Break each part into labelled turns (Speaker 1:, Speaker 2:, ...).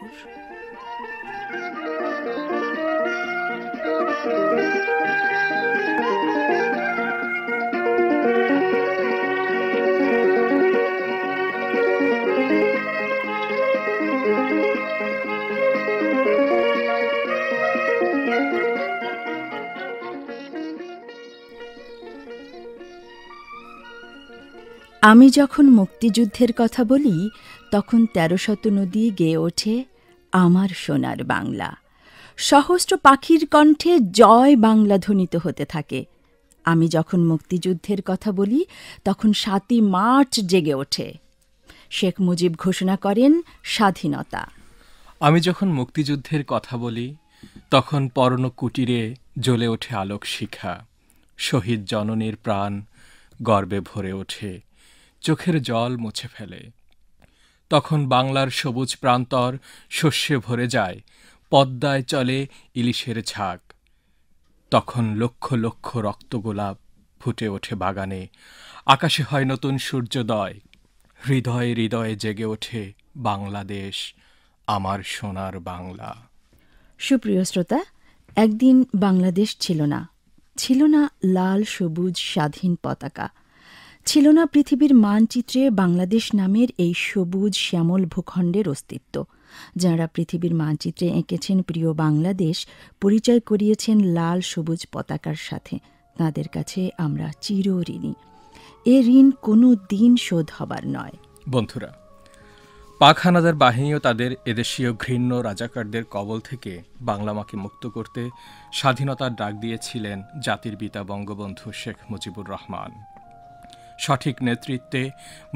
Speaker 1: আমি যখন
Speaker 2: মুক্তিযুদ্ধের কথা বলি তখন তেরো শত নদী গেয়ে ওঠে আমার সোনার বাংলা সহস্র পাখির কণ্ঠে জয় বাংলা ধ্বনিত হতে থাকে আমি যখন মুক্তিযুদ্ধের কথা বলি তখন সাতই মার্চ জেগে ওঠে শেখ মুজিব ঘোষণা করেন স্বাধীনতা
Speaker 3: আমি যখন মুক্তিযুদ্ধের কথা বলি তখন পরণ কুটিরে জ্বলে ওঠে আলোক শিখা শহীদ জননীর প্রাণ গর্বে ভরে ওঠে চোখের জল মুছে ফেলে তখন বাংলার সবুজ প্রান্তর শস্যে ভরে যায় পদ্মায় চলে ইলিশের ছাক তখন লক্ষ লক্ষ রক্তগোলাপ ফুটে ওঠে বাগানে আকাশে হয় নতুন সূর্যোদয় হৃদয়ে হৃদয়ে জেগে ওঠে বাংলাদেশ আমার সোনার বাংলা
Speaker 2: সুপ্রিয় শ্রোতা একদিন বাংলাদেশ ছিল না ছিল না লাল সবুজ স্বাধীন পতাকা ছিল না পৃথিবীর মানচিত্রে বাংলাদেশ নামের এই সবুজ শ্যামল ভূখণ্ডের অস্তিত্ব যাঁরা পৃথিবীর মানচিত্রে এঁকেছেন প্রিয় বাংলাদেশ পরিচয় করিয়েছেন লাল সবুজ পতাকার সাথে তাঁদের কাছে আমরা চির ঋণী এ ঋণ কোনো দিন শোধ হবার নয়
Speaker 3: বন্ধুরা পাখানাদার বাহিনীও বাহিনী ও তাদের এদেশীয় ঘৃণ্য রাজাকারদের কবল থেকে বাংলা মাকে মুক্ত করতে স্বাধীনতার ডাক দিয়েছিলেন জাতির পিতা বঙ্গবন্ধু শেখ মুজিবুর রহমান সঠিক নেতৃত্বে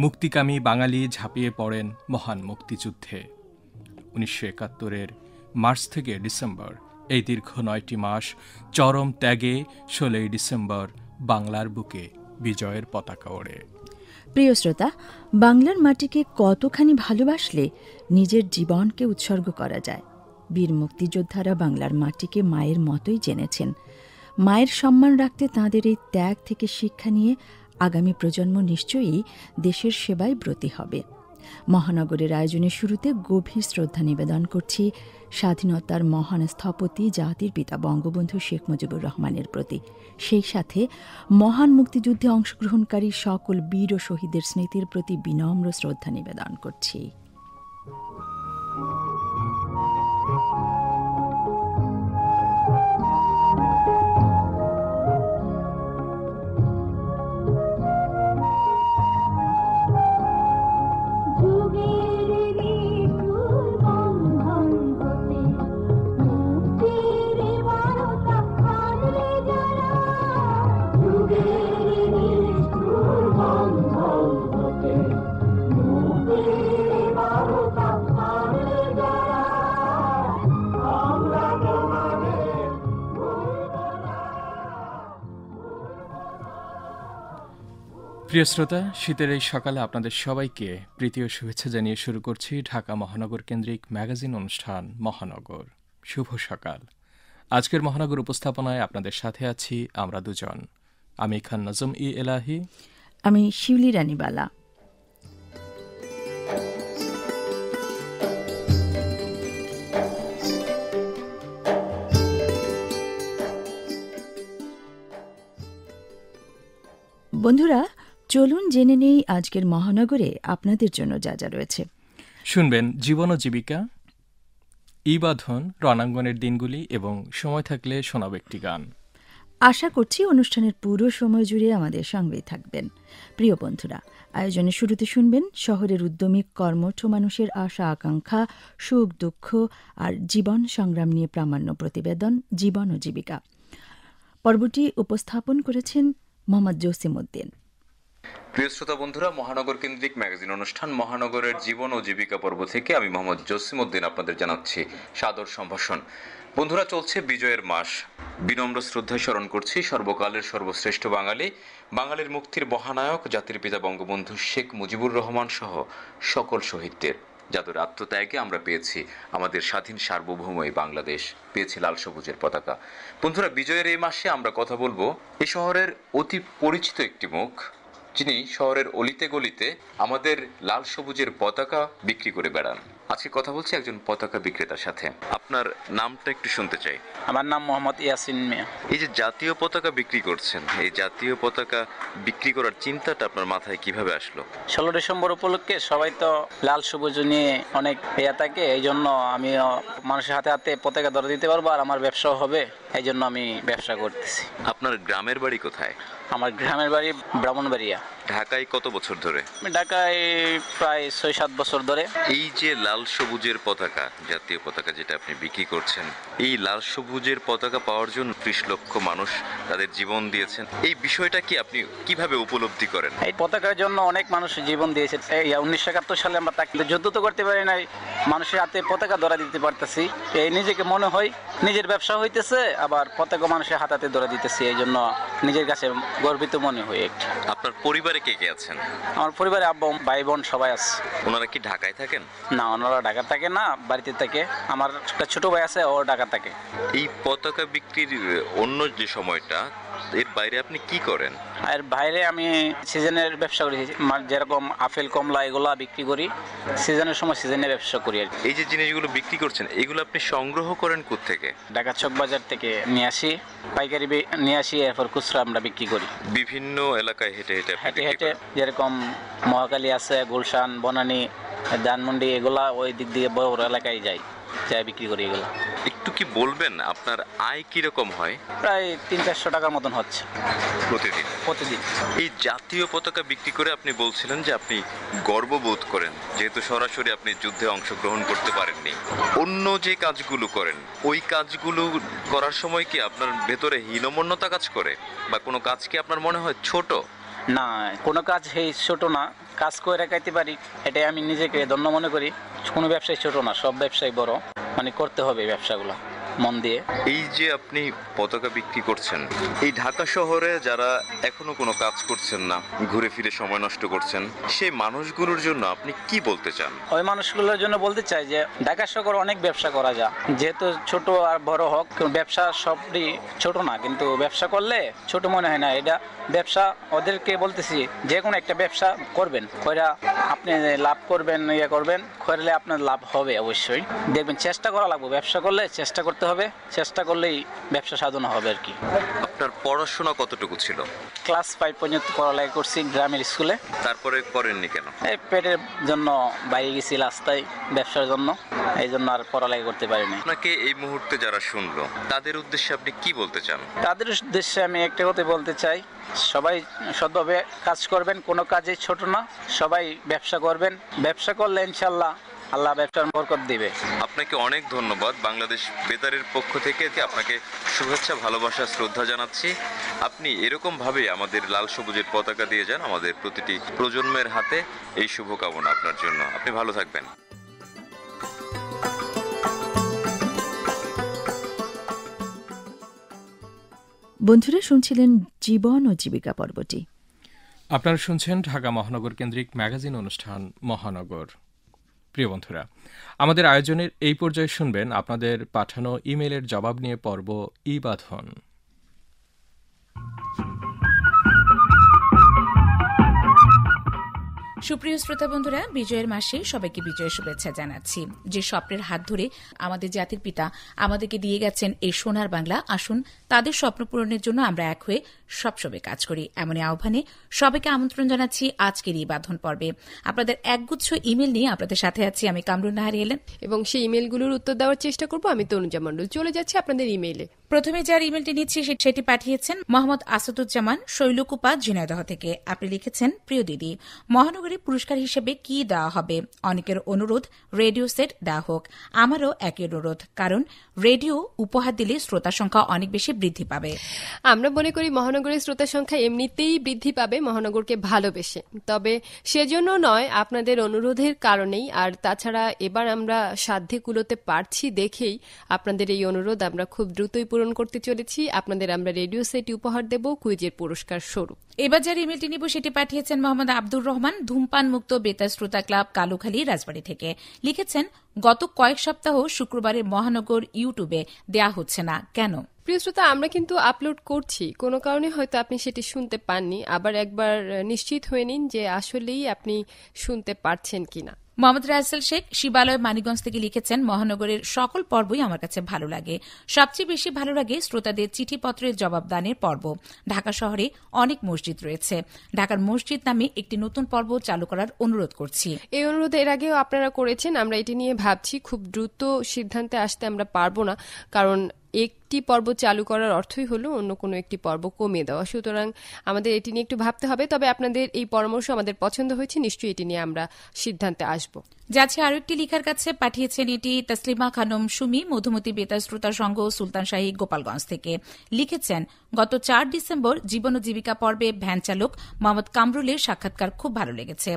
Speaker 3: মুক্তিকামী বাঙালি ঝাঁপিয়ে পড়েন মহান মুক্তিযুদ্ধে উনিশশো একাত্তরের মার্চ থেকে ডিসেম্বর এই দীর্ঘ নয়টি মাস চরম ত্যাগে ষোলোই ডিসেম্বর বাংলার বুকে বিজয়ের পতাকা ওড়ে
Speaker 2: প্রিয় শ্রোতা বাংলার মাটিকে কতখানি ভালোবাসলে নিজের জীবনকে উৎসর্গ করা যায় বীর মুক্তিযোদ্ধারা বাংলার মাটিকে মায়ের মতোই জেনেছেন মায়ের সম্মান রাখতে তাঁদের এই ত্যাগ থেকে শিক্ষা নিয়ে আগামী প্রজন্ম নিশ্চয়ই দেশের সেবায় ব্রতী হবে মহানগরের আয়োজনের শুরুতে গভীর শ্রদ্ধা নিবেদন করছি স্বাধীনতার মহান স্থপতি জাতির পিতা বঙ্গবন্ধু শেখ মুজিবুর রহমানের প্রতি সেই সাথে মহান মুক্তিযুদ্ধে অংশগ্রহণকারী সকল বীর ও শহীদের স্মৃতির প্রতি বিনম্র শ্রদ্ধা নিবেদন করছি
Speaker 3: প্রিয় শ্রোতা শীতের এই সকালে আপনাদের সবাইকে প্রীতীয় শুভেচ্ছা জানিয়ে শুরু করছি ঢাকা মহানগর কেন্দ্রিক ম্যাগাজিন অনুষ্ঠান মহানগর শুভ সকাল আজকের মহানগর উপস্থাপনায় আপনাদের সাথে আছি আমরা দুজন আমি খান নজম ই এলাহি আমি শিউলি
Speaker 2: রানীবালা বন্ধুরা চলুন জেনে নেই আজকের মহানগরে আপনাদের জন্য যা যা রয়েছে
Speaker 3: শুনবেন জীবন ও জীবিকা ইবাধন রণাঙ্গনের দিনগুলি এবং সময় থাকলে শোনাব একটি গান
Speaker 2: আশা করছি অনুষ্ঠানের পুরো সময় জুড়ে আমাদের সঙ্গেই থাকবেন প্রিয় বন্ধুরা আয়োজনে শুরুতে শুনবেন শহরের উদ্যমী কর্মঠ মানুষের আশা আকাঙ্ক্ষা সুখ দুঃখ আর জীবন সংগ্রাম নিয়ে প্রামাণ্য প্রতিবেদন জীবন ও জীবিকা পর্বটি উপস্থাপন করেছেন মোহাম্মদ জসিম উদ্দিন
Speaker 1: প্রিয় শ্রোতা বন্ধুরা মহানগর কেন্দ্রিক ম্যাগাজিন অনুষ্ঠান মহানগরের জীবন ও জীবিকা পর্ব থেকে আমি মোহাম্মদ জসিম উদ্দিন আপনাদের জানাচ্ছি সাদর সম্ভাষণ বন্ধুরা চলছে বিজয়ের মাস বিনম্র শ্রদ্ধায় স্মরণ করছি সর্বকালের সর্বশ্রেষ্ঠ বাঙালি বাঙালির মুক্তির মহানায়ক জাতির পিতা বঙ্গবন্ধু শেখ মুজিবুর রহমান সহ সকল শহীদদের যাদের আত্মত্যাগে আমরা পেয়েছি আমাদের স্বাধীন সার্বভৌম এই বাংলাদেশ পেয়েছি লাল সবুজের পতাকা বন্ধুরা বিজয়ের এই মাসে আমরা কথা বলবো এই শহরের অতি পরিচিত একটি মুখ যিনি শহরের অলিতে গলিতে আমাদের লাল সবুজের পতাকা বিক্রি করে বেড়ান আজকে কথা বলছি একজন পতাকা বিক্রেতার সাথে আপনার নামটা একটু শুনতে চাই আমার নাম মোহাম্মদ ইয়াসিন মিয়া এই যে জাতীয় পতাকা বিক্রি করছেন এই জাতীয় পতাকা বিক্রি করার চিন্তাটা আপনার মাথায় কিভাবে আসলো
Speaker 4: ষোলো ডিসেম্বর উপলক্ষে সবাই তো লাল সবুজ নিয়ে অনেক পেয়া থাকে এই জন্য আমি মানুষের হাতে হাতে পতাকা ধরে দিতে পারবো আর আমার ব্যবসাও হবে এই জন্য আমি ব্যবসা করতেছি আপনার গ্রামের বাড়ি কোথায় আমার গ্রামের বাড়ি ব্রাহ্মণবাড়িয়া
Speaker 1: ঢাকায় কত বছর ধরে ঢাকায় প্রায় ছয় সাত বছর ধরে এই যে লাল সবুজের পতাকা জাতীয় পতাকা যেটা আপনি বিক্রি করছেন এই লাল সবুজের পতাকা পাওয়ার জন্য ত্রিশ লক্ষ মানুষ তাদের জীবন দিয়েছেন এই বিষয়টা কি আপনি কিভাবে উপলব্ধি করেন
Speaker 4: এই পতাকার জন্য অনেক মানুষ জীবন দিয়েছে এই উনিশশো একাত্তর সালে আমরা তাকে যুদ্ধ তো করতে পারি নাই মানুষের হাতে পতাকা ধরা দিতে পারতেছি এই নিজেকে মনে হয় নিজের ব্যবসা হইতেছে আবার প্রত্যেক মানুষের হাতাতে ধরে দিতেছি এই জন্য নিজের কাছে গর্বিত মনে হয় একটু
Speaker 1: আপনার পরিবারে কে কে আছেন
Speaker 4: আমার পরিবারে আব্বু ভাই বোন সবাই আছে ওনারা কি ঢাকায় থাকেন না ওনারা ঢাকা থাকে না বাড়িতে থাকে আমার একটা ছোট ভাই আছে ও ঢাকা থাকে
Speaker 1: এই পতাকা বিক্রির অন্য যে সময়টা এর বাইরে আপনি কি করেন
Speaker 4: এর বাইরে আমি সিজনের ব্যবসা করি যেরকম আপেল কমলা এগুলো বিক্রি করি সিজনের সময় সিজনের ব্যবসা করি আর এই যে জিনিসগুলো বিক্রি করছেন এগুলো আপনি সংগ্রহ করেন থেকে ঢাকা চক বাজার থেকে নিয়ে আসি পাইকারি নিয়ে আসি এরপর খুচরা আমরা বিক্রি করি বিভিন্ন এলাকায় হেঁটে হেঁটে হেঁটে হেঁটে যেরকম মহাকালী আছে গুলশান বনানি ধানমন্ডি এগুলা ওই দিক দিয়ে বড় বড় এলাকায়
Speaker 1: যায় যা বিক্রি করে এগুলো একটু কি বলবেন আপনার আয় কিরকম হয়
Speaker 4: প্রায় তিন চারশো টাকার মতন হচ্ছে প্রতিদিন প্রতিদিন
Speaker 1: এই জাতীয় পতাকা বিক্রি করে আপনি বলছিলেন যে আপনি গর্ববোধ করেন যেহেতু সরাসরি আপনি যুদ্ধে অংশগ্রহণ করতে পারেননি অন্য যে কাজগুলো করেন ওই কাজগুলো করার সময় কি আপনার ভেতরে হীনমন্যতা কাজ করে বা কোনো কাজ কি আপনার মনে হয় ছোট না কোনো কাজ সেই
Speaker 4: ছোটো না কাজ করে রাখাইতে পারি এটাই আমি নিজেকে ধন্য মনে করি কোনো ব্যবসায় ছোটো না সব
Speaker 1: ব্যবসায় বড় মানে করতে হবে ব্যবসাগুলো মন দিয়ে এই যে আপনি পতাকা বিক্রি করছেন এই ঢাকা শহরে যারা এখনো কোনো কাজ করছেন না ঘুরে ফিরে সময় নষ্ট করছেন সেই মানুষগুলোর জন্য আপনি কি বলতে চান
Speaker 4: ওই মানুষগুলোর জন্য বলতে চাই যে ঢাকা শহর অনেক ব্যবসা করা যায় যেহেতু ছোট আর বড় হোক ব্যবসা সবই ছোট না কিন্তু ব্যবসা করলে ছোট মনে হয় না এটা ব্যবসা ওদেরকে বলতেছি যে কোনো একটা ব্যবসা করবেন কইরা আপনি লাভ করবেন ইয়ে করবেন করলে আপনার লাভ হবে অবশ্যই দেখবেন চেষ্টা করা লাগবে ব্যবসা করলে চেষ্টা করতে করতে হবে চেষ্টা করলেই ব্যবসা সাধনা হবে আর কি
Speaker 1: আপনার পড়াশোনা কতটুকু ছিল
Speaker 4: ক্লাস ফাইভ পর্যন্ত পড়ালেখা করছি গ্রামের স্কুলে
Speaker 1: তারপরে করেননি কেন
Speaker 4: এই পেটের জন্য বাইরে গেছি রাস্তায় ব্যবসার জন্য এই
Speaker 1: জন্য আর পড়ালেখা করতে পারিনি আপনাকে এই মুহূর্তে যারা শুনলো তাদের উদ্দেশ্যে আপনি কি বলতে চান
Speaker 4: তাদের উদ্দেশ্যে আমি একটা কথা বলতে চাই সবাই সদভাবে কাজ করবেন কোনো কাজে ছোট না সবাই ব্যবসা করবেন ব্যবসা করলে ইনশাল্লাহ আল্লাহ ব্যবসার বরকত দিবে
Speaker 1: আপনাকে অনেক ধন্যবাদ বাংলাদেশ বেতারের পক্ষ থেকে আপনাকে শুভেচ্ছা ভালোবাসা শ্রদ্ধা জানাচ্ছি আপনি এরকমভাবে আমাদের লাল সবুজের পতাকা দিয়ে যান আমাদের প্রতিটি প্রজন্মের হাতে এই শুভকামনা আপনার জন্য আপনি ভালো থাকবেন
Speaker 2: বন্ধুরা শুনছিলেন জীবন ও জীবিকা পর্বটি
Speaker 3: আপনারা শুনছেন ঢাকা মহানগর কেন্দ্রিক ম্যাগাজিন অনুষ্ঠান মহানগর প্রিয় বন্ধুরা আমাদের আয়োজনের এই পর্যায়ে শুনবেন আপনাদের পাঠানো ইমেলের জবাব নিয়ে পর্ব ই বাঁধন
Speaker 5: সুপ্রিয় শ্রোতা বন্ধুরা বিজয়ের মাসে সবাইকে বিজয় শুভেচ্ছা জানাচ্ছি যে স্বপ্নের হাত ধরে আমাদের জাতির পিতা আমাদেরকে দিয়ে গেছেন এই সোনার বাংলা আসুন তাদের স্বপ্ন পূরণের জন্য আমরা এক হয়ে সবসময় কাজ করি এমনই আহ্বানে সবাইকে আমন্ত্রণ জানাচ্ছি আজকের এই বাঁধন পর্বে আপনাদের একগুচ্ছ ইমেল নিয়ে আপনাদের সাথে আছি আমি কামরুন নাহারি এলেন এবং সেই ইমেলগুলোর উত্তর দেওয়ার চেষ্টা করব আমি তনুজা মণ্ডল চলে যাচ্ছি আপনাদের ইমেইলে প্রথমে যার ইমেলটি নিচ্ছি সেটি পাঠিয়েছেন মোহাম্মদ আসাদুজ্জামান শৈলকুপা ঝিনাইদহ থেকে আপনি লিখেছেন প্রিয় দিদি মহানগরী পুরস্কার হিসেবে কি দেওয়া হবে অনেকের অনুরোধ রেডিও সেট দেওয়া হোক আমারও একই অনুরোধ কারণ রেডিও উপহার দিলে শ্রোতা সংখ্যা অনেক বেশি বৃদ্ধি পাবে
Speaker 6: আমরা মনে করি মহানগরের শ্রোতা সংখ্যা
Speaker 5: এমনিতেই বৃদ্ধি পাবে মহানগরকে ভালোবেসে তবে
Speaker 6: সেজন্য নয় আপনাদের অনুরোধের কারণেই আর তাছাড়া এবার আমরা সাধ্যে কুলোতে পারছি দেখেই আপনাদের এই অনুরোধ আমরা খুব দ্রুতই পূরণ পূরণ করতে চলেছি আপনাদের আমরা
Speaker 5: রেডিও সেটি উপহার দেব কুইজের পুরস্কার স্বরূপ এবার যার ইমেলটি নিব সেটি পাঠিয়েছেন মোহাম্মদ আব্দুর রহমান ধূমপান মুক্ত বেতার শ্রোতা ক্লাব কালুখালী রাজবাড়ী থেকে লিখেছেন গত কয়েক সপ্তাহ শুক্রবারে মহানগর ইউটিউবে দেয়া হচ্ছে না কেন প্রিয় শ্রোতা আমরা কিন্তু আপলোড
Speaker 6: করছি কোনো কারণে হয়তো আপনি সেটি শুনতে পাননি আবার একবার নিশ্চিত হয়ে নিন যে
Speaker 5: আসলেই আপনি শুনতে পারছেন কিনা মোহাম্মদ রাসেল শেখ শিবালয় মানিগঞ্জ থেকে লিখেছেন মহানগরের সকল পর্বই আমার কাছে ভালো লাগে সবচেয়ে বেশি ভালো লাগে শ্রোতাদের চিঠিপত্রের জবাবদানের পর্ব ঢাকা শহরে অনেক মসজিদ রয়েছে ঢাকার মসজিদ নামে একটি নতুন পর্ব চালু করার অনুরোধ করছি
Speaker 6: এই অনুরোধ এর আগেও আপনারা করেছেন আমরা এটি নিয়ে ভাবছি খুব দ্রুত সিদ্ধান্তে আসতে আমরা পারবো না কারণ এক একটি পর্ব চালু করার অর্থই হলো অন্য কোনো একটি পর্ব কমিয়ে দেওয়া সুতরাং আমাদের এটি নিয়ে একটু ভাবতে হবে তবে আপনাদের এই পরামর্শ আমাদের
Speaker 5: পছন্দ হয়েছে নিশ্চয়ই এটি নিয়ে আমরা সিদ্ধান্তে আসব যাচ্ছে আরো একটি লিখার কাছে পাঠিয়েছেন এটি তসলিমা খানম সুমি মধুমতি বেতার শ্রোতা সংঘ সুলতান শাহী গোপালগঞ্জ থেকে লিখেছেন গত চার ডিসেম্বর জীবন ও জীবিকা পর্বে ভ্যান চালক মোহাম্মদ কামরুলের সাক্ষাৎকার খুব ভালো লেগেছে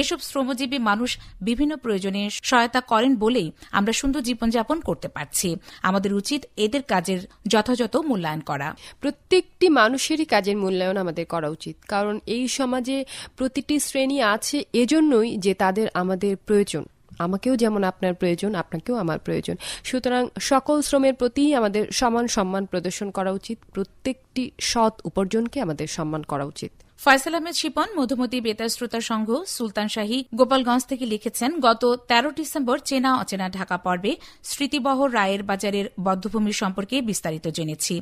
Speaker 5: এসব শ্রমজীবী মানুষ বিভিন্ন প্রয়োজনে সহায়তা করেন বলেই আমরা সুন্দর জীবনযাপন করতে পারছি আমাদের উচিত এদের কাজে কাজের যথাযথ মূল্যায়ন করা
Speaker 6: প্রত্যেকটি মানুষেরই কাজের মূল্যায়ন আমাদের করা উচিত কারণ এই সমাজে প্রতিটি শ্রেণী আছে এজন্যই যে তাদের আমাদের প্রয়োজন আমাকেও যেমন আপনার প্রয়োজন আপনাকেও আমার প্রয়োজন সুতরাং সকল শ্রমের প্রতি আমাদের সমান সম্মান প্রদর্শন করা উচিত প্রত্যেকটি সৎ উপার্জনকে আমাদের সম্মান করা উচিত
Speaker 5: ফয়সাল আহমেদ শিপন মধুমতি বেতার শ্রোতা সংঘ সুলতান শাহী গোপালগঞ্জ থেকে লিখেছেন গত ১৩ ডিসেম্বর চেনা অচেনা ঢাকা পর্বে স্মৃতিবহ রায়ের বাজারের বদ্ধভূমি সম্পর্কে বিস্তারিত জেনেছি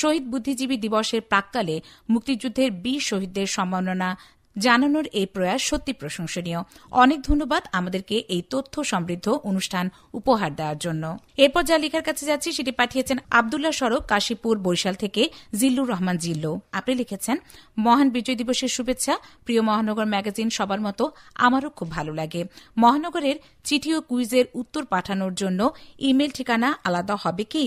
Speaker 5: শহীদ বুদ্ধিজীবী দিবসের প্রাককালে মুক্তিযুদ্ধের বীর শহীদদের সম্মাননা জানানোর এই প্রয়াস সত্যি প্রশংসনীয় অনেক ধন্যবাদ আমাদেরকে এই তথ্য সমৃদ্ধ অনুষ্ঠান উপহার দেওয়ার জন্য এরপর যা লেখার কাছে যাচ্ছি সেটি পাঠিয়েছেন আবদুল্লাহ সড়ক কাশীপুর বরিশাল থেকে জিল্লুর রহমান জিল্লু আপনি লিখেছেন মহান বিজয় দিবসের শুভেচ্ছা প্রিয় মহানগর ম্যাগাজিন সবার মতো আমারও খুব ভালো লাগে মহানগরের চিঠি ও কুইজের উত্তর পাঠানোর জন্য ইমেল ঠিকানা আলাদা হবে কি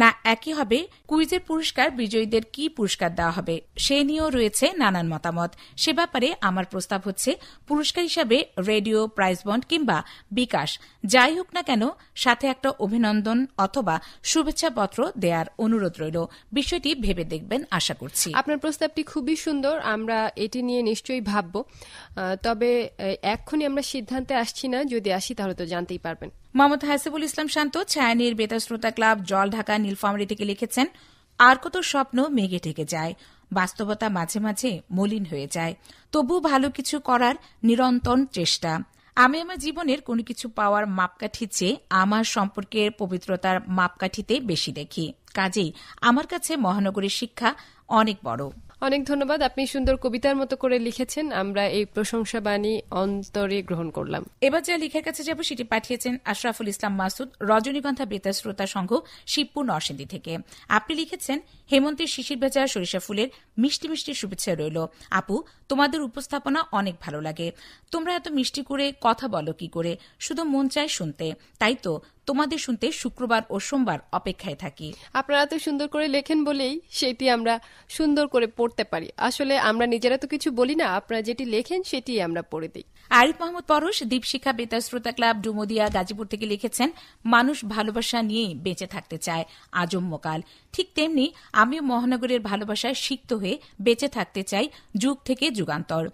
Speaker 5: না একই হবে কুইজের পুরস্কার বিজয়ীদের কি পুরস্কার দেওয়া হবে সে নিয়েও রয়েছে নানান মতামত সে ব্যাপারে আমার প্রস্তাব হচ্ছে পুরস্কার হিসাবে রেডিও প্রাইজ বন্ড কিংবা বিকাশ যাই হোক না কেন সাথে একটা অভিনন্দন অথবা শুভেচ্ছাপত্র দেওয়ার অনুরোধ রইল বিষয়টি ভেবে দেখবেন আশা করছি আপনার
Speaker 6: প্রস্তাবটি খুবই সুন্দর আমরা এটি নিয়ে নিশ্চয়ই ভাবব তবে এক্ষুনি আমরা সিদ্ধান্তে আসছি না যদি আসি তাহলে তো জানতেই পারবেন
Speaker 5: মোহাম্মদ হাসিবুল ইসলাম শান্ত ছায়ানির বেতার শ্রোতা ক্লাব জল ঢাকা নীলফামারি থেকে লিখেছেন আর কত স্বপ্ন মেঘে ঠেকে যায় বাস্তবতা মাঝে মাঝে মলিন হয়ে যায় তবু ভালো কিছু করার নিরন্তন চেষ্টা আমি আমার জীবনের কোনো কিছু পাওয়ার মাপকাঠি চেয়ে আমার সম্পর্কের পবিত্রতার মাপকাঠিতে বেশি দেখি কাজেই আমার কাছে মহানগরীর শিক্ষা অনেক বড় অনেক ধন্যবাদ আপনি সুন্দর
Speaker 6: কবিতার মতো করে লিখেছেন আমরা এই প্রশংসা বাণী
Speaker 5: অন্তরে গ্রহণ করলাম এবার যা লিখার কাছে যাব সেটি পাঠিয়েছেন আশরাফুল ইসলাম মাসুদ রজনীগন্ধা বেতার শ্রোতা সংঘ শিবপুর নরসিংদী থেকে আপনি লিখেছেন হেমন্তের শিশির ভেজা সরিষা ফুলের মিষ্টি মিষ্টি শুভেচ্ছা রইল আপু তোমাদের উপস্থাপনা অনেক ভালো লাগে তোমরা এত মিষ্টি করে কথা বলো কি করে শুধু মন চায় শুনতে তাই তো তোমাদের শুনতে শুক্রবার ও সোমবার অপেক্ষায় থাকি আপনারা এত সুন্দর করে লেখেন বলেই সেটি আমরা
Speaker 6: সুন্দর করে পড়তে পারি আসলে আমরা নিজেরা তো কিছু বলি না আপনারা যেটি লেখেন সেটি আমরা পড়ে দিই
Speaker 5: আরিফ মাহমুদ পরশ দীপশিখা বেতার শ্রোতা ক্লাব ডুমোদিয়া গাজীপুর থেকে লিখেছেন মানুষ ভালোবাসা নিয়েই বেঁচে থাকতে চায় আজম্যকাল ঠিক তেমনি আমিও মহানগরের ভালোবাসায় সিক্ত হয়ে বেঁচে থাকতে চাই যুগ থেকে যুগান্তর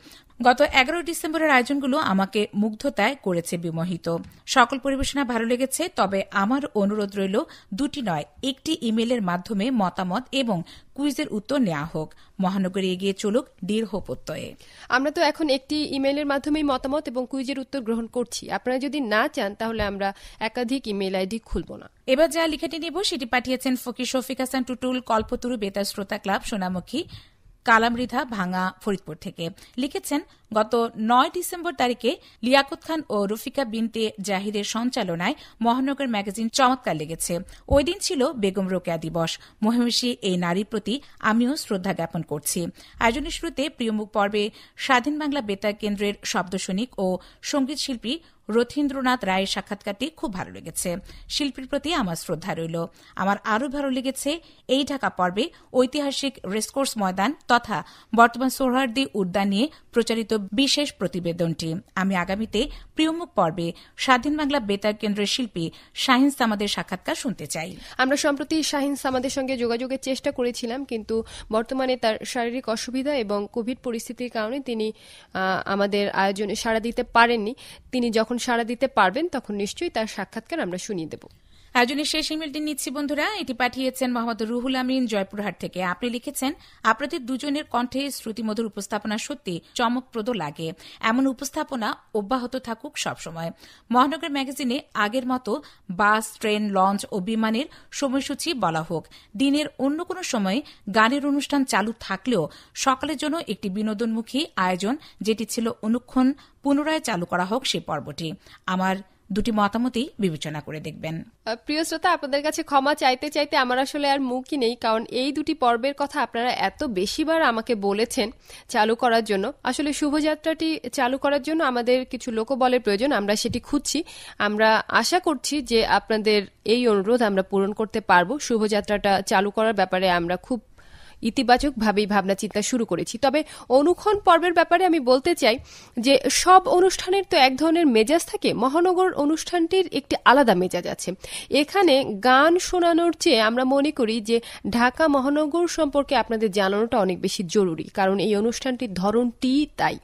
Speaker 5: গত এগারোই ডিসেম্বরের আয়োজনগুলো আমাকে মুগ্ধতায় করেছে বিমোহিত সকল পরিবেশনা ভালো লেগেছে তবে আমার অনুরোধ রইল দুটি নয় একটি ইমেলের মাধ্যমে মতামত এবং কুইজের উত্তর নেওয়া হোক মহানগরী এগিয়ে চলুক দৃঢ় প্রত্যয়ে আমরা তো এখন একটি ইমেলের
Speaker 6: মাধ্যমে মতামত এবং কুইজের উত্তর গ্রহণ করছি আপনারা যদি না চান তাহলে আমরা একাধিক ইমেল আইডি খুলব না
Speaker 5: এবার যা লিখেটি নেব সেটি পাঠিয়েছেন ফকির শফিক হাসান টুটুল কল্পতরু বেতার শ্রোতা ক্লাব সোনামুখী কালামৃধা ভাঙা ফরিদপুর থেকে লিখেছেন গত নয় ডিসেম্বর তারিখে লিয়াকত খান ও রফিকা বিনতে জাহিদের সঞ্চালনায় মহানগর ম্যাগাজিন চমৎকার লেগেছে ওই দিন ছিল বেগম রোকেয়া দিবস মহিষী এই নারীর প্রতি আমিও শ্রদ্ধা জ্ঞাপন করছি আয়োজনের শুরুতে প্রিয়মুখ পর্বে স্বাধীন বাংলা বেতার কেন্দ্রের শব্দসনিক ও সঙ্গীত শিল্পী রথীন্দ্রনাথ রায়ের সাক্ষাৎকারটি খুব ভালো লেগেছে শিল্পীর প্রতি আমার শ্রদ্ধা রইল আমার আরও ভালো লেগেছে এই ঢাকা পর্বে ঐতিহাসিক রেসকোর্স ময়দান তথা বর্তমান সোহার্দি উদ্যান নিয়ে প্রচারিত বিশেষ প্রতিবেদনটি আমি আগামীতে প্রিয়মুখ পর্বে স্বাধীন বাংলা বেতার কেন্দ্রের শিল্পী শাহিন সামাদের সাক্ষাৎকার শুনতে চাই
Speaker 6: আমরা সম্প্রতি শাহিন সামাদের সঙ্গে যোগাযোগের চেষ্টা করেছিলাম কিন্তু বর্তমানে তার শারীরিক অসুবিধা এবং কোভিড পরিস্থিতির কারণে তিনি আমাদের আয়োজনে সাড়া দিতে পারেননি তিনি যখন সাড়া দিতে পারবেন তখন নিশ্চয়ই তার সাক্ষাৎকার আমরা শুনিয়ে দেব
Speaker 5: আয়োজনের শেষ ইমেলটি নিচ্ছি বন্ধুরা এটি পাঠিয়েছেন মোহাম্মদ রুহুল আমিন জয়পুরহাট থেকে আপনি লিখেছেন আপনাদের দুজনের কণ্ঠে শ্রুতিমধুর উপস্থাপনা সত্যি চমকপ্রদ লাগে এমন উপস্থাপনা অব্যাহত থাকুক সবসময় মহানগর ম্যাগাজিনে আগের মতো বাস ট্রেন লঞ্চ ও বিমানের সময়সূচি বলা হোক দিনের অন্য কোনো সময় গানের অনুষ্ঠান চালু থাকলেও সকালের জন্য একটি বিনোদনমুখী আয়োজন যেটি ছিল অনুক্ষণ পুনরায় চালু করা হোক সে পর্বটি আমার দুটি মতামতই বিবেচনা করে দেখবেন
Speaker 6: প্রিয় শ্রোতা আপনাদের কাছে ক্ষমা চাইতে চাইতে আমার আসলে আর মুখই নেই কারণ এই দুটি পর্বের কথা আপনারা এত বেশিবার আমাকে বলেছেন চালু করার জন্য আসলে শুভযাত্রাটি চালু করার জন্য আমাদের কিছু লোকবলের প্রয়োজন আমরা সেটি খুঁজছি আমরা আশা করছি যে আপনাদের এই অনুরোধ আমরা পূরণ করতে পারবো শুভযাত্রাটা চালু করার ব্যাপারে আমরা খুব ইতিবাচকভাবেই ভাবনা চিন্তা শুরু করেছি তবে অনুক্ষণ পর্বের ব্যাপারে আমি বলতে চাই যে সব অনুষ্ঠানের তো এক ধরনের মেজাজ থাকে মহানগর অনুষ্ঠানটির একটি আলাদা মেজাজ আছে এখানে গান শোনানোর চেয়ে আমরা মনে করি যে ঢাকা মহানগর সম্পর্কে আপনাদের জানানোটা অনেক বেশি জরুরি কারণ এই অনুষ্ঠানটির ধরনটি তাই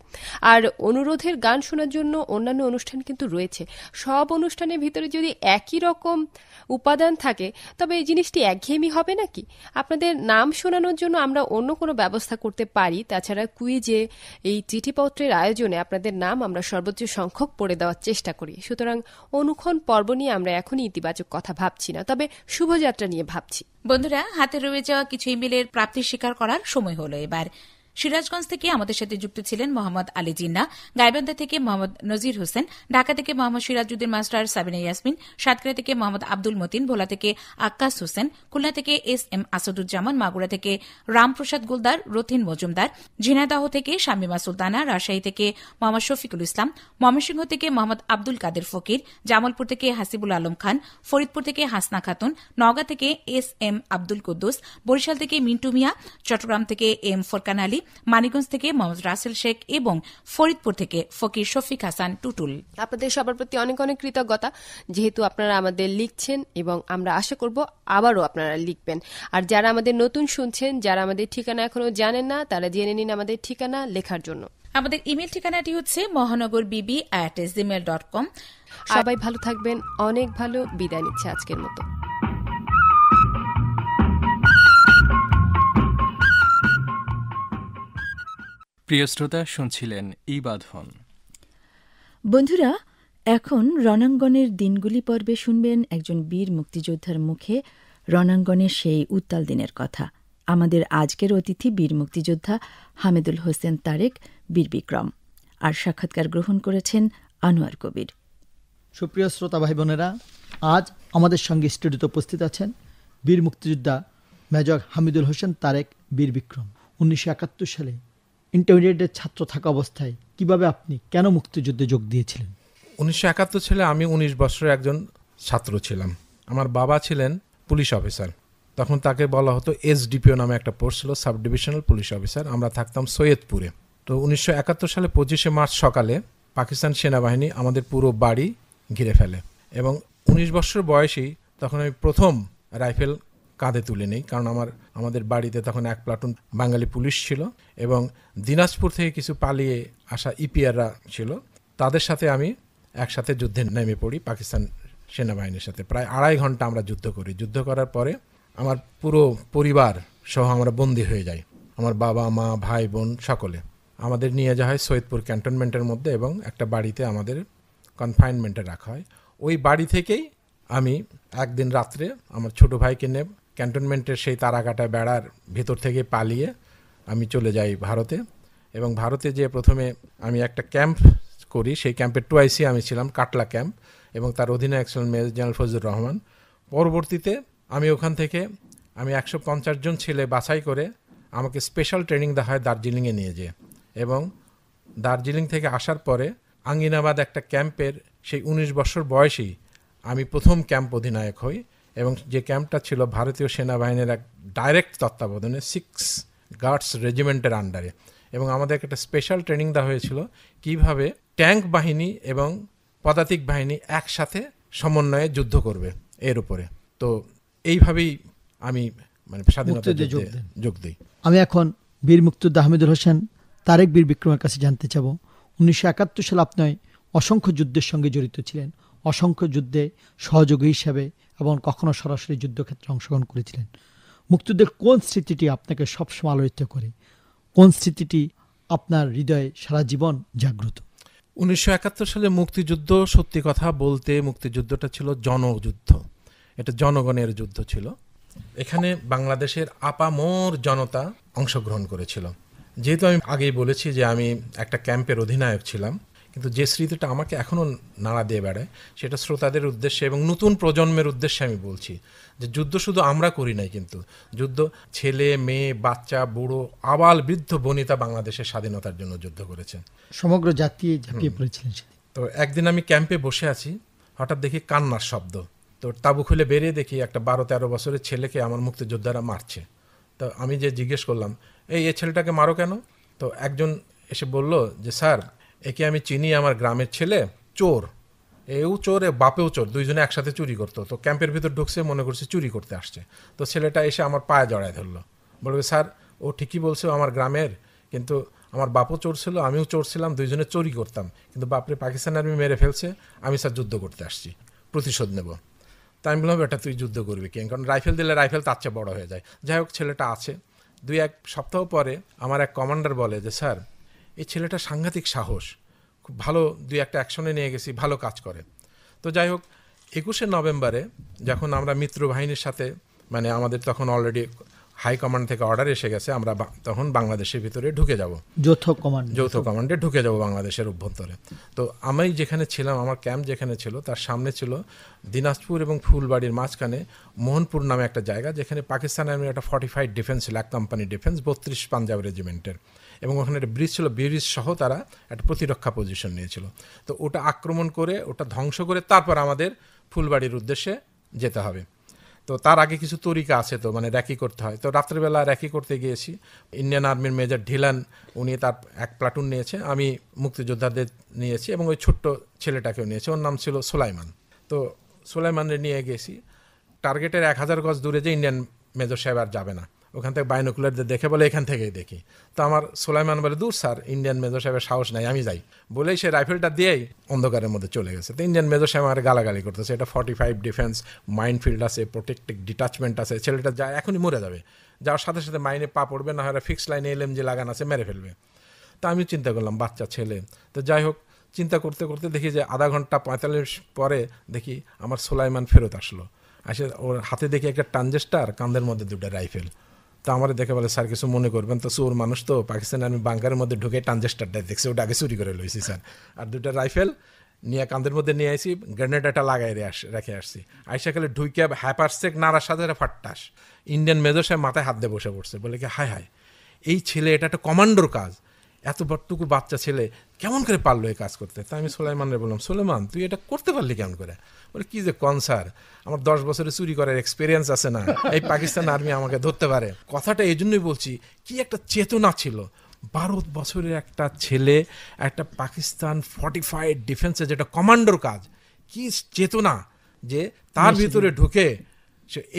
Speaker 6: আর অনুরোধের গান শোনার জন্য অন্যান্য অনুষ্ঠান কিন্তু রয়েছে সব অনুষ্ঠানের ভিতরে যদি একই রকম উপাদান থাকে তবে এই জিনিসটি একঘেয়েমি হবে নাকি আপনাদের নাম শোনানোর জন্য জন্য আমরা অন্য কোনো ব্যবস্থা করতে পারি তাছাড়া কুইজে এই চিঠিপত্রের আয়োজনে আপনাদের নাম আমরা সর্বোচ্চ সংখ্যক পড়ে দেওয়ার চেষ্টা করি সুতরাং অনুক্ষণ পর্ব নিয়ে আমরা এখনই ইতিবাচক
Speaker 5: কথা ভাবছি না তবে শুভযাত্রা নিয়ে ভাবছি বন্ধুরা হাতে রয়ে যাওয়া কিছু ইমেলের প্রাপ্তি স্বীকার করার সময় হলো এবার সিরাজগঞ্জ থেকে আমাদের সাথে যুক্ত ছিলেন মোহাম্মদ আলী জিন্না গাইবান্ধা থেকে মোহাম্মদ নজির হোসেন ঢাকা থেকে মোহাম্মদ সিরাজুদ্দিন মাস্টার সাবিনা ইয়াসমিন সাতক্ষীরা থেকে মোহাম্মদ আব্দুল মতিন ভোলা থেকে আক্কাস হোসেন খুলনা থেকে এস এম আসাদুজ্জামান মাগুরা থেকে রামপ্রসাদ গুলদার রথিন মজুমদার ঝিনাদাহ থেকে শামিমা সুলতানা রাজশাহী থেকে মোহাম্মদ শফিকুল ইসলাম ময়মনসিংহ থেকে মোহাম্মদ আব্দুল কাদের ফকির জামালপুর থেকে হাসিবুল আলম খান ফরিদপুর থেকে হাসনা খাতুন নওগাঁ থেকে এস এম আব্দুল কুদ্দুস বরিশাল থেকে মিন্টু মিয়া চট্টগ্রাম থেকে এম ফরকান আলী মানিকগঞ্জ থেকে মোহাম্মদ রাসেল শেখ এবং ফরিদপুর থেকে ফকির শফিক হাসান টুটুল আপনাদের সবার প্রতি অনেক অনেক কৃতজ্ঞতা যেহেতু আপনারা আমাদের লিখছেন
Speaker 6: এবং আমরা আশা করব আবারও আপনারা লিখবেন আর যারা আমাদের নতুন শুনছেন যারা আমাদের ঠিকানা এখনো জানেন না তারা জেনে নিন আমাদের ঠিকানা লেখার জন্য
Speaker 5: আমাদের ইমেল ঠিকানাটি হচ্ছে মহানগর বিবি অ্যাট জিমেল ডট কম সবাই ভালো থাকবেন অনেক ভালো বিদায় নিচ্ছে
Speaker 6: আজকের মতো
Speaker 3: প্রিয় শ্রোতা শুনছিলেন ই বাঁধন
Speaker 2: বন্ধুরা এখন রণাঙ্গনের দিনগুলি পর্বে শুনবেন একজন বীর মুক্তিযোদ্ধার মুখে রণাঙ্গনের সেই উত্তাল দিনের কথা আমাদের আজকের অতিথি বীর মুক্তিযোদ্ধা হামেদুল হোসেন তারেক বীর বিক্রম আর সাক্ষাৎকার
Speaker 7: গ্রহণ করেছেন আনোয়ার কবির সুপ্রিয় শ্রোতা ভাই বোনেরা আজ আমাদের সঙ্গে স্টুডিওতে উপস্থিত আছেন বীর মুক্তিযোদ্ধা মেজর হামিদুল হোসেন তারেক বীর বিক্রম উনিশশো সালে ইন্টারমিডিয়েটের ছাত্র থাকা অবস্থায় কিভাবে আপনি কেন মুক্তিযুদ্ধে যোগ দিয়েছিলেন
Speaker 8: উনিশশো একাত্তর সালে আমি উনিশ বছরের একজন ছাত্র ছিলাম আমার বাবা ছিলেন পুলিশ অফিসার তখন তাকে বলা হতো এসডিপিও নামে একটা পোস্ট ছিল সাব ডিভিশনাল পুলিশ অফিসার আমরা থাকতাম সৈয়দপুরে তো উনিশশো একাত্তর সালে পঁচিশে মার্চ সকালে পাকিস্তান সেনাবাহিনী আমাদের পুরো বাড়ি ঘিরে ফেলে এবং উনিশ বছর বয়সেই তখন আমি প্রথম রাইফেল কাঁধে তুলে নেই কারণ আমার আমাদের বাড়িতে তখন এক প্লাটুন বাঙালি পুলিশ ছিল এবং দিনাজপুর থেকে কিছু পালিয়ে আসা ইপিআররা ছিল তাদের সাথে আমি একসাথে যুদ্ধে নেমে পড়ি পাকিস্তান সেনাবাহিনীর সাথে প্রায় আড়াই ঘন্টা আমরা যুদ্ধ করি যুদ্ধ করার পরে আমার পুরো পরিবার সহ আমরা বন্দী হয়ে যাই আমার বাবা মা ভাই বোন সকলে আমাদের নিয়ে যাওয়া হয় সৈয়দপুর ক্যান্টনমেন্টের মধ্যে এবং একটা বাড়িতে আমাদের কনফাইনমেন্টে রাখা হয় ওই বাড়ি থেকেই আমি একদিন রাত্রে আমার ছোট ভাইকে নেব ক্যান্টনমেন্টের সেই তারাকাটা বেড়ার ভেতর থেকে পালিয়ে আমি চলে যাই ভারতে এবং ভারতে যে প্রথমে আমি একটা ক্যাম্প করি সেই ক্যাম্পে টুয়াইসি আমি ছিলাম কাটলা ক্যাম্প এবং তার অধীনে একজন মেজর জেনারেল ফজলুর রহমান পরবর্তীতে আমি ওখান থেকে আমি একশো পঞ্চাশ জন ছেলে বাছাই করে আমাকে স্পেশাল ট্রেনিং দেওয়া হয় দার্জিলিংয়ে নিয়ে যেয়ে এবং দার্জিলিং থেকে আসার পরে আঙ্গিনাবাদ একটা ক্যাম্পের সেই উনিশ বছর বয়সেই আমি প্রথম ক্যাম্প অধিনায়ক হই এবং যে ক্যাম্পটা ছিল ভারতীয় সেনাবাহিনীর এক ডাইরেক্ট তত্ত্বাবধানে সিক্স গার্ডস রেজিমেন্টের আন্ডারে এবং আমাদেরকে একটা স্পেশাল ট্রেনিং দেওয়া হয়েছিল কিভাবে ট্যাঙ্ক বাহিনী এবং পদাতিক বাহিনী একসাথে সমন্বয়ে যুদ্ধ করবে এর উপরে তো এইভাবেই আমি মানে স্বাধীনতা যোগ দিই
Speaker 7: আমি এখন বীর মুক্তুদ্দ আহমেদুল হোসেন তারেক বীর বিক্রমের কাছে জানতে চাব উনিশশো একাত্তর সালে আপনি অসংখ্য যুদ্ধের সঙ্গে জড়িত ছিলেন অসংখ্য যুদ্ধে সহযোগী হিসাবে এবং কখনো সরাসরি যুদ্ধক্ষেত্রে অংশগ্রহণ করেছিলেন মুক্তিযুদ্ধের কোন স্মৃতিটি আপনাকে সবসময় আলোচিত করে কোন স্মৃতিটি আপনার হৃদয়ে সারা জীবন জাগ্রত
Speaker 8: উনিশশো একাত্তর সালে মুক্তিযুদ্ধ সত্যি কথা বলতে মুক্তিযুদ্ধটা ছিল জনযুদ্ধ এটা জনগণের যুদ্ধ ছিল এখানে বাংলাদেশের আপামোর জনতা অংশগ্রহণ করেছিল যেহেতু আমি আগেই বলেছি যে আমি একটা ক্যাম্পের অধিনায়ক ছিলাম কিন্তু যে স্মৃতিটা আমাকে এখনও নাড়া দিয়ে বেড়ায় সেটা শ্রোতাদের উদ্দেশ্যে এবং নতুন প্রজন্মের উদ্দেশ্যে আমি বলছি যে যুদ্ধ শুধু আমরা করি নাই কিন্তু যুদ্ধ ছেলে মেয়ে বাচ্চা বুড়ো আবাল বৃদ্ধ বনিতা বাংলাদেশের স্বাধীনতার জন্য যুদ্ধ করেছেন
Speaker 7: সমগ্র জাতি ঝাঁপিয়ে পড়েছিলেন
Speaker 8: তো একদিন আমি ক্যাম্পে বসে আছি হঠাৎ দেখি কান্নার শব্দ তো তাবু খুলে বেরিয়ে দেখি একটা বারো তেরো বছরের ছেলেকে আমার মুক্তিযোদ্ধারা মারছে তো আমি যে জিজ্ঞেস করলাম এই এ ছেলেটাকে মারো কেন তো একজন এসে বলল যে স্যার একে আমি চিনি আমার গ্রামের ছেলে চোর এও চোর বাপেও চোর দুইজনে একসাথে চুরি করতো তো ক্যাম্পের ভিতর ঢুকছে মনে করছে চুরি করতে আসছে তো ছেলেটা এসে আমার পায়ে জড়ায় ধরলো বলবে স্যার ও ঠিকই বলছে আমার গ্রামের কিন্তু আমার বাপও চোর ছিল আমিও চোর ছিলাম দুইজনে চুরি করতাম কিন্তু বাপরে পাকিস্তান আর্মি মেরে ফেলছে আমি স্যার যুদ্ধ করতে আসছি প্রতিশোধ নেব তাই আমি বললাম এটা তুই যুদ্ধ করবি কেন কারণ রাইফেল দিলে রাইফেল তার চেয়ে বড় হয়ে যায় যাই হোক ছেলেটা আছে দুই এক সপ্তাহ পরে আমার এক কমান্ডার বলে যে স্যার এই ছেলেটা সাংঘাতিক সাহস খুব ভালো দুই একটা অ্যাকশনে নিয়ে গেছি ভালো কাজ করে তো যাই হোক একুশে নভেম্বরে যখন আমরা মিত্র বাহিনীর সাথে মানে আমাদের তখন অলরেডি হাই কমান্ড থেকে অর্ডার এসে গেছে আমরা তখন বাংলাদেশের ভিতরে ঢুকে যাব
Speaker 7: যৌথ কমান্ড যৌথ
Speaker 8: কমান্ডে ঢুকে যাব বাংলাদেশের অভ্যন্তরে তো আমি যেখানে ছিলাম আমার ক্যাম্প যেখানে ছিল তার সামনে ছিল দিনাজপুর এবং ফুলবাড়ির মাঝখানে মোহনপুর নামে একটা জায়গা যেখানে পাকিস্তান আর্মির একটা ফর্টিফাইড ডিফেন্স ছিল এক কোম্পানি ডিফেন্স বত্রিশ পাঞ্জাব রেজিমেন্টের এবং ওখানে একটা ব্রিজ ছিল ব্রিজ সহ তারা একটা প্রতিরক্ষা পজিশন নিয়েছিল তো ওটা আক্রমণ করে ওটা ধ্বংস করে তারপর আমাদের ফুলবাড়ির উদ্দেশ্যে যেতে হবে তো তার আগে কিছু তরিকা আছে তো মানে র্যাকি করতে হয় তো রাত্রিবেলা র্যাকি করতে গিয়েছি ইন্ডিয়ান আর্মির মেজর ঢিলান উনি তার এক প্লাটুন নিয়েছে আমি মুক্তিযোদ্ধাদের নিয়েছি এবং ওই ছোট্ট ছেলেটাকেও নিয়েছি ওর নাম ছিল সোলাইমান তো সোলাইমানের নিয়ে গেছি টার্গেটের এক হাজার গজ দূরে যে ইন্ডিয়ান মেজর সাহেব আর যাবে না ওখান থেকে বাইনোকুলার দেখে বলে এখান থেকেই দেখি তো আমার সোলাইমান বলে দূর স্যার ইন্ডিয়ান মেজর সাহেবের সাহস নাই আমি যাই বলেই সে রাইফেলটা দিয়েই অন্ধকারের মধ্যে চলে গেছে তো ইন্ডিয়ান মেজর সাহেব আমার গালাগালি করতেছে এটা ফর্টি ফাইভ ডিফেন্স মাইনফিল্ড আছে প্রোটেক্টিক ডিটাচমেন্ট আছে ছেলেটা যা এখনই মরে যাবে যাওয়ার সাথে সাথে মাইনে পা পড়বে না হয় ফিক্স লাইনে এলএম যে লাগান আছে মেরে ফেলবে তা আমিও চিন্তা করলাম বাচ্চা ছেলে তো যাই হোক চিন্তা করতে করতে দেখি যে আধা ঘন্টা পঁয়তাল্লিশ পরে দেখি আমার সোলাইমান ফেরত আসলো আসে ওর হাতে দেখি একটা ট্রানজেস্টার কাঁধের মধ্যে দুটো রাইফেল তো আমার দেখে বলে স্যার কিছু মনে করবেন তো সুর মানুষ তো পাকিস্তান আর্মি বাংকারের মধ্যে ঢুকে ট্রানজেস্টারটা দেখছি ওটা আগে চুরি করে লইছি স্যার আর দুটা রাইফেল নিয়ে কান্দের মধ্যে নিয়ে আসি গ্রেনেডাটা লাগাই রেখে আসছি আইসাকালে ঢুইকে হ্যাপার সেক নাড়ার সাথে ফাট্টাস ইন্ডিয়ান মেজর সাহেব মাথায় হাত দিয়ে বসে পড়ছে বলে কি হায় হায় এই ছেলে এটা একটা কমান্ডোর কাজ এত বটটুকু বাচ্চা ছেলে কেমন করে পারলো এই কাজ করতে তাই আমি সোলাইমানরে বললাম সোলেমান তুই এটা করতে পারলি কেমন করে বলে কি যে কনসার আমার দশ বছরে চুরি করার এক্সপিরিয়েন্স আছে না এই পাকিস্তান আর্মি আমাকে ধরতে পারে কথাটা এই জন্যই বলছি কি একটা চেতনা ছিল বারো বছরের একটা ছেলে একটা পাকিস্তান ফর্টিফাইড ডিফেন্সে যেটা কমান্ডোর কাজ কি চেতনা যে তার ভিতরে ঢুকে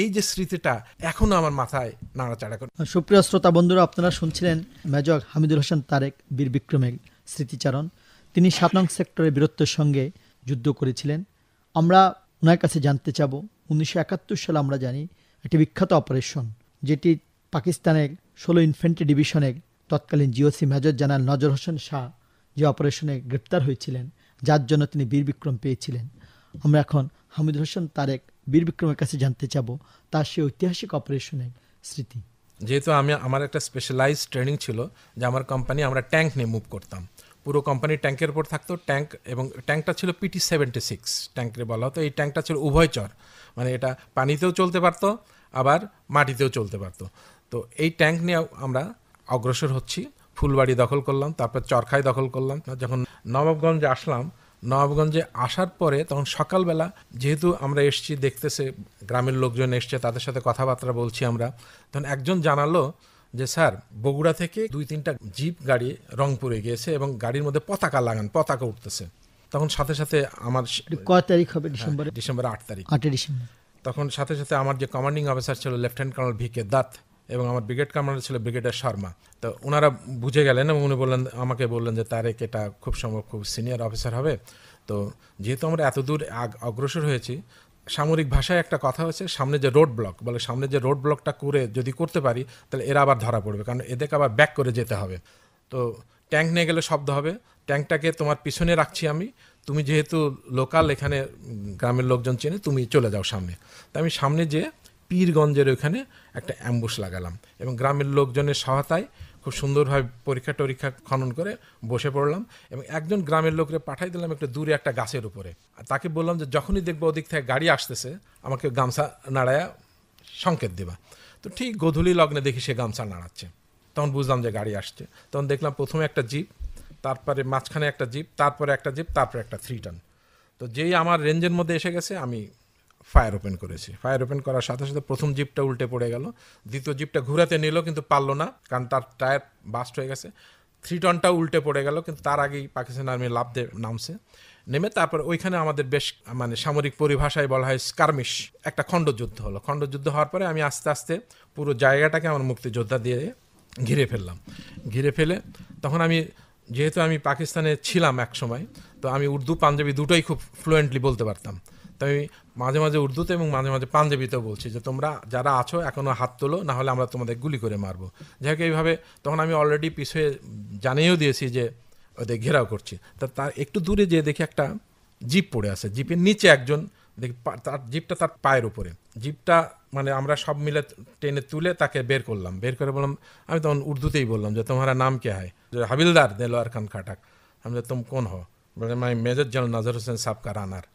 Speaker 8: এই যে স্মৃতিটা এখনো আমার মাথায় নাড়াচাড়া করে
Speaker 7: সুপ্রিয় শ্রোতা বন্ধুরা আপনারা শুনছিলেন মেজর হামিদুল হোসেন তারেক বীর বিক্রমের স্মৃতিচারণ তিনি সাত নং সেক্টরে বীরত্বের সঙ্গে যুদ্ধ করেছিলেন আমরা ওনার কাছে জানতে চাব উনিশশো সালে আমরা জানি একটি বিখ্যাত অপারেশন যেটি পাকিস্তানের ষোলো ইনফেন্ট্রি ডিভিশনের তৎকালীন জিওসি মেজর জেনারেল নজর হোসেন শাহ যে অপারেশনে গ্রেপ্তার হয়েছিলেন যার জন্য তিনি বীর বিক্রম পেয়েছিলেন আমরা এখন হামিদ হোসেন তারেক বীর বিক্রমের কাছে জানতে চাব তার সে ঐতিহাসিক অপারেশনের স্মৃতি
Speaker 8: যেহেতু আমি আমার একটা স্পেশালাইজ ট্রেনিং ছিল যে আমার কোম্পানি আমরা ট্যাঙ্ক নিয়ে মুভ করতাম পুরো কোম্পানি ট্যাঙ্কের উপর থাকতো ট্যাঙ্ক এবং ট্যাঙ্কটা ছিল পিটি সেভেন্টি সিক্স ট্যাঙ্কের বলা হতো এই ট্যাঙ্কটা ছিল উভয়চর মানে এটা পানিতেও চলতে পারতো আবার মাটিতেও চলতে পারতো তো এই ট্যাঙ্ক নিয়ে আমরা অগ্রসর হচ্ছি ফুলবাড়ি দখল করলাম তারপর চরখায় দখল করলাম যখন নবাবগঞ্জ আসলাম নবাবগঞ্জে আসার পরে তখন সকালবেলা যেহেতু আমরা এসছি দেখতেছে গ্রামের লোকজন এসছে তাদের সাথে কথাবার্তা বলছি আমরা তখন একজন জানালো যে স্যার বগুড়া থেকে দুই তিনটা জিপ গাড়ি রংপুরে গিয়েছে এবং গাড়ির মধ্যে পতাকা লাগান পতাকা উঠতেছে তখন সাথে সাথে আমার কয় তারিখ হবে হ্যাঁ, ডিসেম্বর ডিসেম্বর আট তারিখ আটই ডিসেম্বর তখন সাথে সাথে আমার যে কমান্ডিং অফিসার ছিল লেফটেন্যান্ট কর্নেল ভি কে এবং আমার ব্রিগেড কমান্ডার ছিল ব্রিগেডার শর্মা তো ওনারা বুঝে গেলেন এবং উনি বললেন আমাকে বললেন যে তারেক এটা খুব সম্ভব খুব সিনিয়র অফিসার হবে তো যেহেতু আমরা এত দূর অগ্রসর হয়েছি সামরিক ভাষায় একটা কথা হচ্ছে সামনে যে রোড ব্লক বলে সামনে যে রোড ব্লকটা করে যদি করতে পারি তাহলে এরা আবার ধরা পড়বে কারণ এদেরকে আবার ব্যাক করে যেতে হবে তো ট্যাঙ্ক নিয়ে গেলে শব্দ হবে ট্যাঙ্কটাকে তোমার পিছনে রাখছি আমি তুমি যেহেতু লোকাল এখানে গ্রামের লোকজন চেনে তুমি চলে যাও সামনে তা আমি সামনে যেয়ে পীরগঞ্জের ওখানে একটা অ্যাম্বুশ লাগালাম এবং গ্রামের লোকজনের সহায়তায় খুব সুন্দরভাবে পরীক্ষা টরীক্ষা খনন করে বসে পড়লাম এবং একজন গ্রামের লোকরে পাঠাই দিলাম একটা দূরে একটা গাছের উপরে তাকে বললাম যে যখনই দেখবো ওদিক থেকে গাড়ি আসতেছে আমাকে গামছা নাড়ায়া সংকেত দেবা তো ঠিক গধূলি লগ্নে দেখি সে গামছা নাড়াচ্ছে তখন বুঝলাম যে গাড়ি আসছে তখন দেখলাম প্রথমে একটা জিপ তারপরে মাঝখানে একটা জিপ তারপরে একটা জিপ তারপরে একটা থ্রি টান তো যেই আমার রেঞ্জের মধ্যে এসে গেছে আমি ফায়ার ওপেন করেছি ফায়ার ওপেন করার সাথে সাথে প্রথম জিপটা উল্টে পড়ে গেল দ্বিতীয় জিপটা ঘুরাতে নিল কিন্তু পারল না কারণ তার টায়ার বাস্ট হয়ে গেছে থ্রি টনটা উল্টে পড়ে গেল কিন্তু তার আগেই পাকিস্তান আর্মি লাভ নামছে নেমে তারপর ওইখানে আমাদের বেশ মানে সামরিক পরিভাষায় বলা হয় স্কারমিশ একটা খণ্ডযুদ্ধ হলো খণ্ডযুদ্ধ হওয়ার পরে আমি আস্তে আস্তে পুরো জায়গাটাকে আমার মুক্তিযোদ্ধা দিয়ে ঘিরে ফেললাম ঘিরে ফেলে তখন আমি যেহেতু আমি পাকিস্তানে ছিলাম এক সময় তো আমি উর্দু পাঞ্জাবি দুটোই খুব ফ্লুয়েন্টলি বলতে পারতাম তাই মাঝে মাঝে উর্দুতে এবং মাঝে মাঝে পাঞ্জাবিতেও বলছি যে তোমরা যারা আছো এখনও হাত তোলো না হলে আমরা তোমাদের গুলি করে মারবো যাই এইভাবে তখন আমি অলরেডি পিছিয়ে জানিয়েও দিয়েছি যে ওদের ঘেরাও করছি তা তার একটু দূরে যেয়ে দেখি একটা জিপ পড়ে আছে জিপের নিচে একজন দেখি তার জিপটা তার পায়ের উপরে জিপটা মানে আমরা সব মিলে টেনে তুলে তাকে বের করলাম বের করে বললাম আমি তখন উর্দুতেই বললাম যে তোমারা নাম কে হয় যে হাবিলদার দেলোয়ার খান খাটাক আমি তুম কোন হো বলে মেজর জেনারেল নাজার হোসেন সাবকার আনার রানার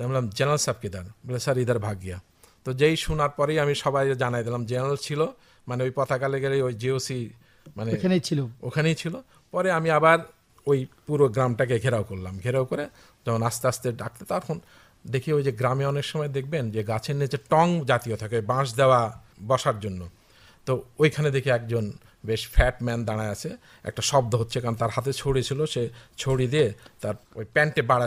Speaker 8: তো বললাম জেনারেল সাহেবকে দেন বলে স্যার ইদার ভাগ গিয়া তো যেই শোনার পরেই আমি সবাই জানাই দিলাম জেনারেল ছিল মানে ওই পতাকালে গেলে ওই জিওসি মানে ওখানেই ছিল ওখানেই ছিল পরে আমি আবার ওই পুরো গ্রামটাকে ঘেরাও করলাম ঘেরাও করে যখন আস্তে আস্তে ডাকতে তখন দেখি ওই যে গ্রামে অনেক সময় দেখবেন যে গাছের নিচে টং জাতীয় থাকে বাঁশ দেওয়া বসার জন্য তো ওইখানে দেখি একজন বেশ ফ্যাট ম্যান দাঁড়ায় আছে একটা শব্দ হচ্ছে কারণ তার হাতে ছড়ি ছিল সে ছড়ি দিয়ে তার ওই প্যান্টে বাড়া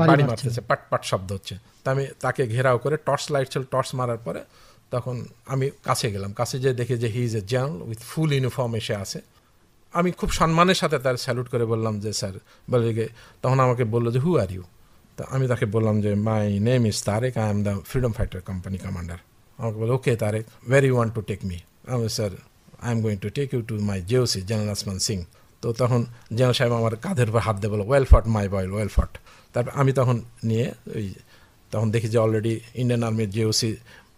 Speaker 8: বাড়ি মারতেছে পাট পাট শব্দ হচ্ছে তা আমি তাকে ঘেরাও করে টর্চ লাইট ছিল টর্চ মারার পরে তখন আমি কাছে গেলাম কাছে যেয়ে দেখি যে he is a general with full uniform এসে আছে আমি খুব সম্মানের সাথে তার স্যালুট করে বললাম যে স্যার বলে তখন আমাকে বললো যে হু আর ইউ তা আমি তাকে বললাম যে my name is Tarek I am the freedom fighter company commander আমাকে বলে okay Tarek very want to take me আমি sir I am going to take you to my GOC general Asman Singh তো তখন জেনারেল সাহেব আমার কাঁধের উপর হাত দিয়ে বলো ওয়েল ফট মাই বয়েল ওয়েল ফট তারপর আমি তখন নিয়ে ওই তখন দেখি যে অলরেডি ইন্ডিয়ান আর্মির জেওসি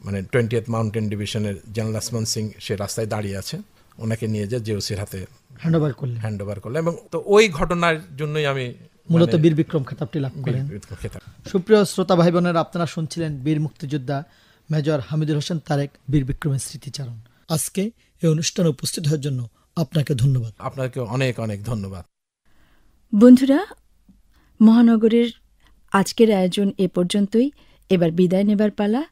Speaker 8: মানে টোয়েন্টি এথ মাউন্টেন ডিভিশনের জেনারেল আসমান সিং সে রাস্তায় দাঁড়িয়ে আছে ওনাকে নিয়ে যে জেওসির হাতে হ্যান্ড ওভার করলেন হ্যান্ড ওভার করলেন এবং তো ওই ঘটনার জন্যই আমি মূলত মানে বীর
Speaker 7: বিক্রম খেতাবটি লাভ করেন সুপ্রিয় শ্রোতা ভাই বোনেরা আপনারা শুনছিলেন বীর মুক্তিযোদ্ধা মেজর হামিদুল হোসেন তারেক বীর বিক্রমের স্মৃতিচারণ আজকে এই অনুষ্ঠানে উপস্থিত হওয়ার জন্য আপনাকে ধন্যবাদ
Speaker 8: আপনাকে অনেক অনেক ধন্যবাদ
Speaker 2: বন্ধুরা মহানগরের আজকের আয়োজন এ পর্যন্তই এবার বিদায় নেবার পালা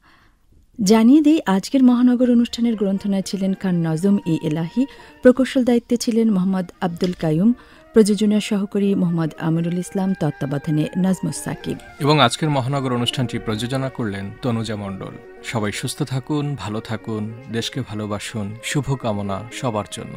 Speaker 2: জানিয়ে দিই আজকের মহানগর অনুষ্ঠানের গ্রন্থনায় ছিলেন খান নজম ই এলাহি প্রকৌশল দায়িত্বে ছিলেন মোহাম্মদ আব্দুল কায়ুম প্রযোজনা সহকারী মোহাম্মদ আমিরুল ইসলাম তত্ত্বাবধানে নাজমুস সাকিব
Speaker 3: এবং আজকের মহানগর অনুষ্ঠানটি প্রযোজনা করলেন তনুজা মণ্ডল সবাই সুস্থ থাকুন ভালো থাকুন দেশকে ভালোবাসুন শুভকামনা সবার জন্য